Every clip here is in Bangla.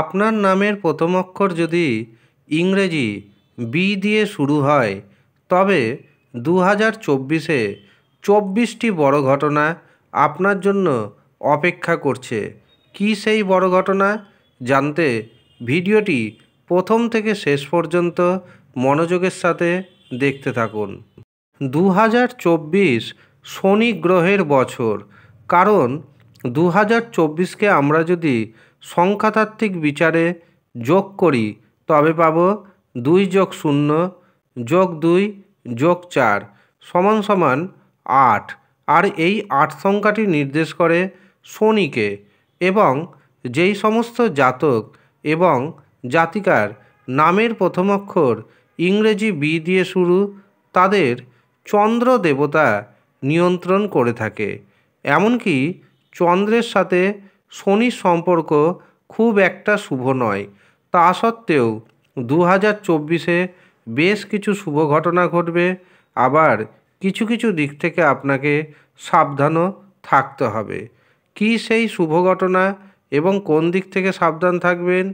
আপনার নামের প্রথম অক্ষর যদি ইংরেজি বি দিয়ে শুরু হয় তবে দু হাজার চব্বিশে চব্বিশটি বড় ঘটনা আপনার জন্য অপেক্ষা করছে কি সেই বড় ঘটনা জানতে ভিডিওটি প্রথম থেকে শেষ পর্যন্ত মনোযোগের সাথে দেখতে থাকুন দু হাজার চব্বিশ শনি গ্রহের বছর কারণ দু হাজার চব্বিশকে আমরা যদি সংখ্যাতাত্ত্বিক বিচারে যোগ করি তবে পাব দুই যোগ শূন্য যোগ দুই যোগ চার সমান সমান আট আর এই আট সংখ্যাটি নির্দেশ করে শনিকে এবং যেই সমস্ত জাতক এবং জাতিকার নামের প্রথম অক্ষর ইংরেজি বি দিয়ে শুরু তাদের চন্দ্র দেবতা নিয়ন্ত্রণ করে থাকে এমনকি চন্দ্রের সাথে শনির সম্পর্ক খুব একটা শুভ নয় তা সত্ত্বেও দু হাজার চব্বিশে বেশ কিছু শুভ ঘটনা ঘটবে আবার কিছু কিছু দিক থেকে আপনাকে সাবধানও থাকতে হবে কি সেই শুভ ঘটনা এবং কোন দিক থেকে সাবধান থাকবেন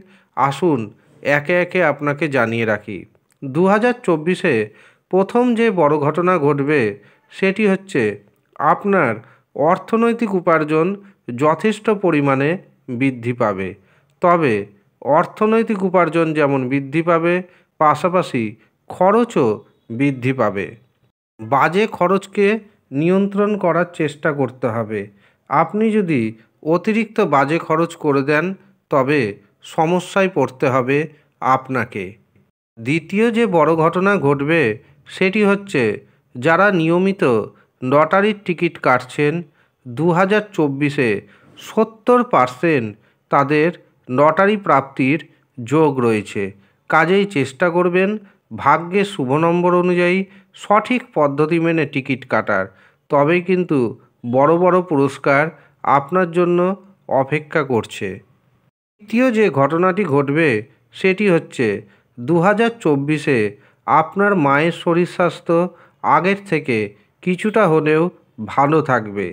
আসুন একে একে আপনাকে জানিয়ে রাখি দু হাজার চব্বিশে প্রথম যে বড় ঘটনা ঘটবে সেটি হচ্ছে আপনার অর্থনৈতিক উপার্জন যথেষ্ট পরিমাণে বৃদ্ধি পাবে তবে অর্থনৈতিক উপার্জন যেমন বৃদ্ধি পাবে পাশাপাশি খরচও বৃদ্ধি পাবে বাজে খরচকে নিয়ন্ত্রণ করার চেষ্টা করতে হবে আপনি যদি অতিরিক্ত বাজে খরচ করে দেন তবে সমস্যায় পড়তে হবে আপনাকে দ্বিতীয় যে বড় ঘটনা ঘটবে সেটি হচ্ছে যারা নিয়মিত লটারির টিকিট কাটছেন দু হাজার চব্বিশে সত্তর পার্সেন্ট তাদের লটারি প্রাপ্তির যোগ রয়েছে কাজেই চেষ্টা করবেন ভাগ্যের শুভ নম্বর অনুযায়ী সঠিক পদ্ধতি মেনে টিকিট কাটার তবেই কিন্তু বড় বড় পুরস্কার আপনার জন্য অপেক্ষা করছে তৃতীয় যে ঘটনাটি ঘটবে সেটি হচ্ছে দু হাজার চব্বিশে আপনার মায়ের শরীর স্বাস্থ্য আগের থেকে কিছুটা হলেও ভালো থাকবে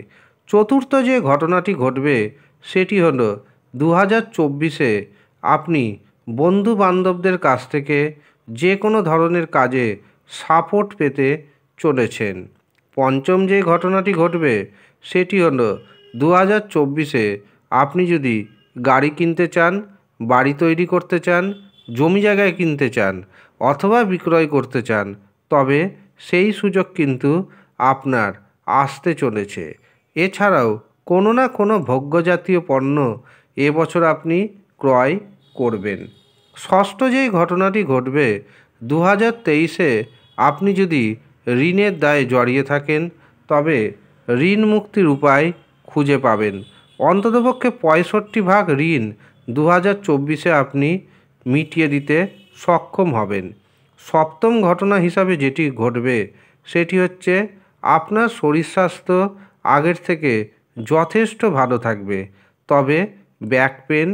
চতুর্থ যে ঘটনাটি ঘটবে সেটি হল দু হাজার চব্বিশে আপনি বন্ধু বান্ধবদের কাছ থেকে যে কোনো ধরনের কাজে সাপোর্ট পেতে চলেছেন পঞ্চম যে ঘটনাটি ঘটবে সেটি হল দু হাজার চব্বিশে আপনি যদি গাড়ি কিনতে চান বাড়ি তৈরি করতে চান জমি জায়গায় কিনতে চান অথবা বিক্রয় করতে চান তবে সেই সুযোগ কিন্তু আপনার আসতে চলেছে এছাড়াও কোনো না কোনো ভোগ্যজাতীয় পণ্য এবছর আপনি ক্রয় করবেন ষষ্ঠ যেই ঘটনাটি ঘটবে দু হাজার তেইশে আপনি যদি ঋণের দায়ে জড়িয়ে থাকেন তবে ঋণ মুক্তির উপায় খুঁজে পাবেন অন্ততপক্ষে পঁয়ষট্টি ভাগ ঋণ দু হাজার চব্বিশে আপনি মিটিয়ে দিতে সক্ষম হবেন সপ্তম ঘটনা হিসাবে যেটি ঘটবে সেটি হচ্ছে আপনার শরীর স্বাস্থ্য আগের থেকে যথেষ্ট ভালো থাকবে তবে ব্যাক পেন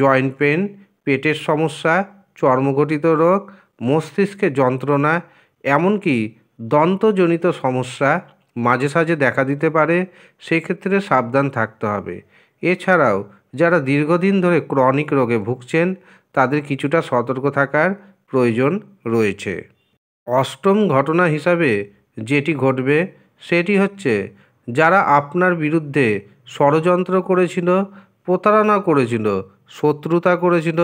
জয়েন্ট পেন পেটের সমস্যা চর্মঘটিত রোগ মস্তিষ্কে যন্ত্রণা এমনকি দন্তজনিত সমস্যা মাঝে সাঝে দেখা দিতে পারে সেক্ষেত্রে সাবধান থাকতে হবে এছাড়াও যারা দীর্ঘদিন ধরে ক্রনিক রোগে ভুগছেন তাদের কিছুটা সতর্ক থাকার প্রয়োজন রয়েছে অষ্টম ঘটনা হিসাবে যেটি ঘটবে সেটি হচ্ছে যারা আপনার বিরুদ্ধে ষড়যন্ত্র করেছিল প্রতারণা করেছিল শত্রুতা করেছিল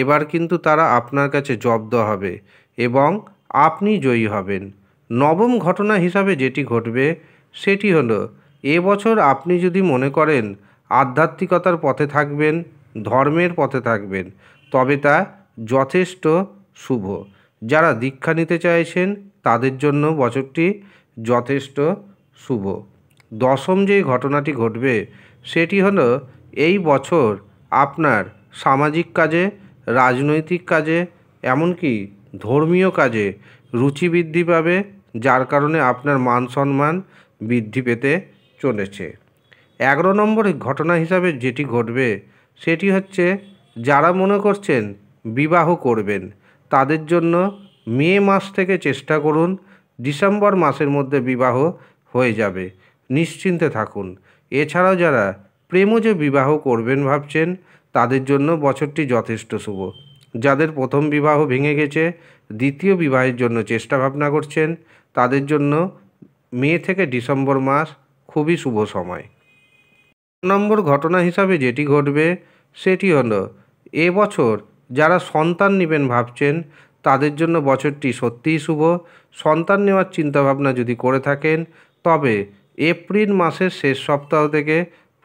এবার কিন্তু তারা আপনার কাছে জব্দ হবে এবং আপনি জয়ী হবেন নবম ঘটনা হিসাবে যেটি ঘটবে সেটি হল এবছর আপনি যদি মনে করেন আধ্যাত্মিকতার পথে থাকবেন ধর্মের পথে থাকবেন তবে তা যথেষ্ট শুভ যারা দীক্ষা নিতে চাইছেন তাদের জন্য বছরটি যথেষ্ট শুভ দশম যে ঘটনাটি ঘটবে সেটি হলো এই বছর আপনার সামাজিক কাজে রাজনৈতিক কাজে এমনকি ধর্মীয় কাজে রুচি বৃদ্ধি পাবে যার কারণে আপনার মান সম্মান বৃদ্ধি পেতে চলেছে এগারো নম্বরের ঘটনা হিসাবে যেটি ঘটবে সেটি হচ্ছে যারা মনে করছেন বিবাহ করবেন তাদের জন্য মে মাস থেকে চেষ্টা করুন ডিসেম্বর মাসের মধ্যে বিবাহ হয়ে যাবে নিশ্চিন্তে থাকুন এছাড়াও যারা প্রেম যে বিবাহ করবেন ভাবছেন তাদের জন্য বছরটি যথেষ্ট শুভ যাদের প্রথম বিবাহ ভেঙে গেছে দ্বিতীয় বিবাহের জন্য চেষ্টা ভাবনা করছেন তাদের জন্য মে থেকে ডিসেম্বর মাস খুবই শুভ সময় নম্বর ঘটনা হিসাবে যেটি ঘটবে সেটি হলো এবছর যারা সন্তান নেবেন ভাবছেন তাদের জন্য বছরটি সত্যিই শুভ সন্তান নেওয়ার চিন্তাভাবনা যদি করে থাকেন তবে এপ্রিল মাসের শেষ সপ্তাহ থেকে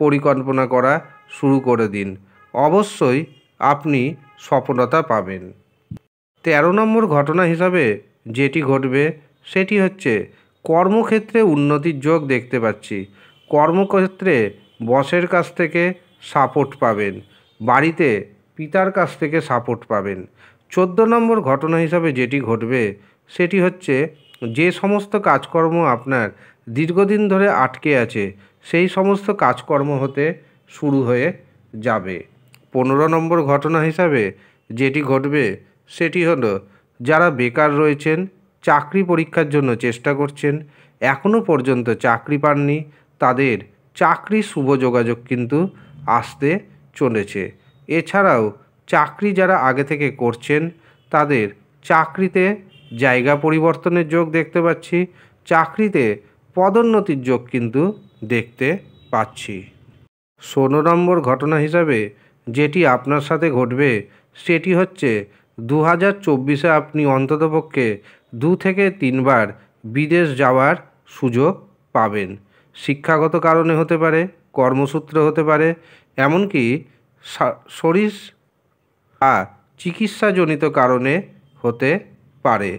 পরিকল্পনা করা শুরু করে দিন অবশ্যই আপনি সফলতা পাবেন তেরো নম্বর ঘটনা হিসাবে যেটি ঘটবে সেটি হচ্ছে কর্মক্ষেত্রে উন্নতির যোগ দেখতে পাচ্ছি কর্মক্ষেত্রে বসের কাছ থেকে সাপোর্ট পাবেন বাড়িতে পিতার কাছ থেকে সাপোর্ট পাবেন চোদ্দ নম্বর ঘটনা হিসাবে যেটি ঘটবে সেটি হচ্ছে যে সমস্ত কাজকর্ম আপনার দীর্ঘদিন ধরে আটকে আছে সেই সমস্ত কাজকর্ম হতে শুরু হয়ে যাবে পনেরো নম্বর ঘটনা হিসাবে যেটি ঘটবে সেটি হলো যারা বেকার রয়েছেন চাকরি পরীক্ষার জন্য চেষ্টা করছেন এখনও পর্যন্ত চাকরি পাননি তাদের চাকরির শুভ যোগাযোগ কিন্তু আসতে চলেছে এছাড়াও চাকরি যারা আগে থেকে করছেন তাদের চাকরিতে জায়গা পরিবর্তনের যোগ দেখতে পাচ্ছি চাকরিতে পদোন্নতির যোগ কিন্তু দেখতে পাচ্ছি ষোলো নম্বর ঘটনা হিসাবে যেটি আপনার সাথে ঘটবে সেটি হচ্ছে দু হাজার চব্বিশে আপনি অন্ততপক্ষে দু থেকে তিনবার বিদেশ যাওয়ার সুযোগ পাবেন শিক্ষাগত কারণে হতে পারে কর্মসূত্র হতে পারে এমনকি শরীর আর চিকিৎসাজনিত কারণে হতে পারে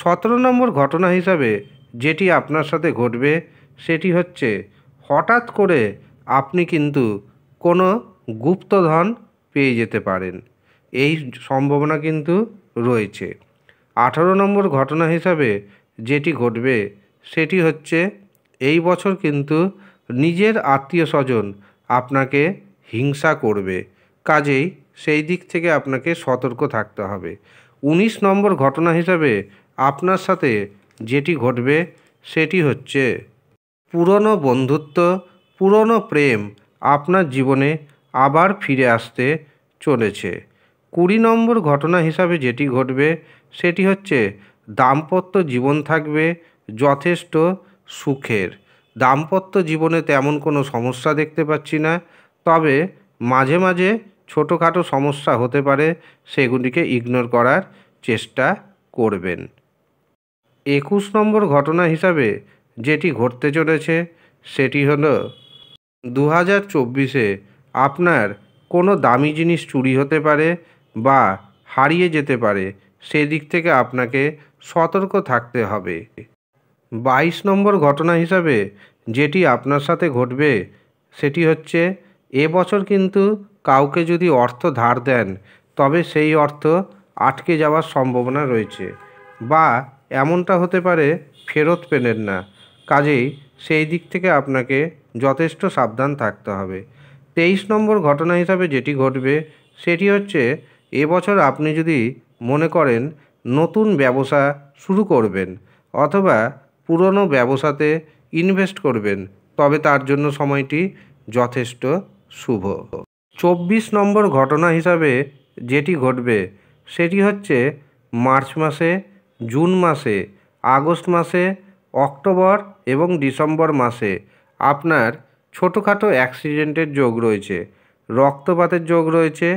সতেরো নম্বর ঘটনা হিসাবে যেটি আপনার সাথে ঘটবে সেটি হচ্ছে হঠাৎ করে আপনি কিন্তু কোনো গুপ্তধন পেয়ে যেতে পারেন এই সম্ভাবনা কিন্তু রয়েছে আঠারো নম্বর ঘটনা হিসাবে যেটি ঘটবে সেটি হচ্ছে এই বছর কিন্তু নিজের আত্মীয় স্বজন আপনাকে হিংসা করবে কাজেই সেই দিক থেকে আপনাকে সতর্ক থাকতে হবে ১৯ নম্বর ঘটনা হিসাবে আপনার সাথে যেটি ঘটবে সেটি হচ্ছে পুরনো বন্ধুত্ব পুরনো প্রেম আপনার জীবনে আবার ফিরে আসতে চলেছে কুড়ি নম্বর ঘটনা হিসাবে যেটি ঘটবে সেটি হচ্ছে দাম্পত্য জীবন থাকবে যথেষ্ট সুখের দাম্পত্য জীবনে তেমন কোনো সমস্যা দেখতে পাচ্ছি না তবে মাঝে মাঝে ছোটোখাটো সমস্যা হতে পারে সেগুলিকে ইগনোর করার চেষ্টা করবেন একুশ নম্বর ঘটনা হিসাবে যেটি ঘটতে চলেছে সেটি হল দু হাজার চব্বিশে আপনার কোনো দামি জিনিস চুরি হতে পারে বা হারিয়ে যেতে পারে সেদিক থেকে আপনাকে সতর্ক থাকতে হবে বাইশ নম্বর ঘটনা হিসাবে যেটি আপনার সাথে ঘটবে সেটি হচ্ছে এ বছর কিন্তু কাউকে যদি অর্থ ধার দেন তবে সেই অর্থ আটকে যাওয়ার সম্ভাবনা রয়েছে বা এমনটা হতে পারে ফেরত পেলেন না কাজেই সেই দিক থেকে আপনাকে যথেষ্ট সাবধান থাকতে হবে তেইশ নম্বর ঘটনা হিসাবে যেটি ঘটবে সেটি হচ্ছে এবছর আপনি যদি মনে করেন নতুন ব্যবসা শুরু করবেন অথবা পুরনো ব্যবসাতে ইনভেস্ট করবেন তবে তার জন্য সময়টি যথেষ্ট শুভ চব্বিশ নম্বর ঘটনা হিসাবে যেটি ঘটবে সেটি হচ্ছে মার্চ মাসে জুন মাসে আগস্ট মাসে অক্টোবর এবং ডিসেম্বর মাসে আপনার ছোটোখাটো অ্যাক্সিডেন্টের যোগ রয়েছে রক্তপাতের যোগ রয়েছে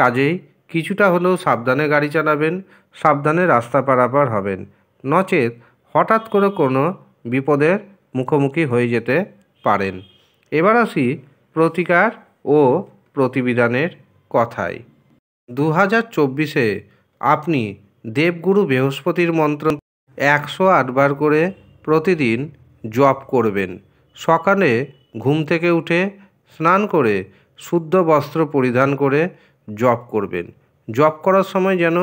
কাজেই কিছুটা হলেও সাবধানে গাড়ি চালাবেন সাবধানে রাস্তা পারাপার হবেন নচেত হঠাৎ করে কোনো বিপদের মুখোমুখি হয়ে যেতে পারেন এবার আসি প্রতিকার ও প্রতিবিধানের কথায় দু হাজার চব্বিশে আপনি দেবগুরু বৃহস্পতির মন্ত্র একশো আটবার করে প্রতিদিন জপ করবেন সকালে ঘুম থেকে উঠে স্নান করে শুদ্ধ বস্ত্র পরিধান করে জপ করবেন জপ করার সময় যেন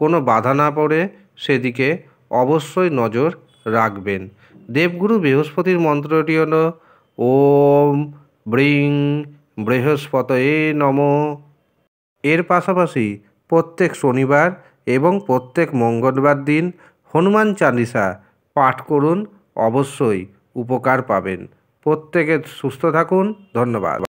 কোনো বাধা না পড়ে সেদিকে অবশ্যই নজর রাখবেন দেবগুরু বৃহস্পতির মন্ত্রটি হল ওম ব্রিং বৃহস্পত এ নম এর পাশাপাশি প্রত্যেক শনিবার এবং প্রত্যেক মঙ্গলবার দিন হনুমান চালিসা পাঠ করুন অবশ্যই উপকার পাবেন প্রত্যেকে সুস্থ থাকুন ধন্যবাদ